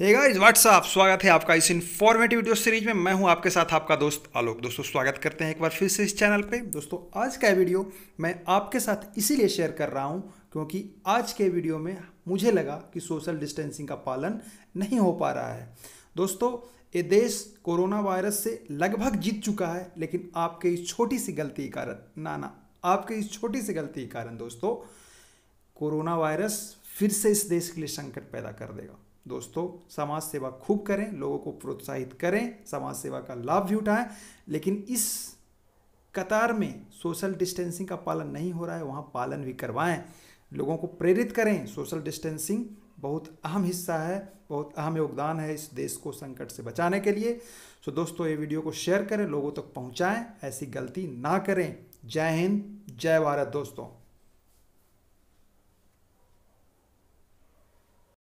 hey guys what's up स्वागत है आपका इस इन्फॉर्मेटिव वीडियो सीरीज में मैं हूं आपके साथ आपका दोस्त आलोक दोस्तों स्वागत करते हैं एक बार फिर से इस चैनल पे दोस्तों आज का वीडियो मैं आपके साथ इसीलिए शेयर कर रहा हूं क्योंकि आज के वीडियो में मुझे लगा कि सोशल डिस्टेंसिंग का पालन नहीं हो पा रहा है दोस्तों ये देश कोरोना वायरस से लगभग जीत चुका है लेकिन आपके इस छोटी सी गलती के कारण ना ना आपके इस छोटी सी गलती के कारण दोस्तों कोरोना वायरस फिर से इस देश के लिए संकट पैदा कर देगा दोस्तों समाज सेवा खूब करें लोगों को प्रोत्साहित करें समाज सेवा का लाभ भी उठाएं लेकिन इस कतार में सोशल डिस्टेंसिंग का पालन नहीं हो रहा है वहाँ पालन भी करवाएं लोगों को प्रेरित करें सोशल डिस्टेंसिंग बहुत अहम हिस्सा है बहुत अहम योगदान है इस देश को संकट से बचाने के लिए सो दोस्तों ये वीडियो को शेयर करें लोगों तक पहुँचाएँ ऐसी गलती ना करें जय हिंद जय भारत दोस्तों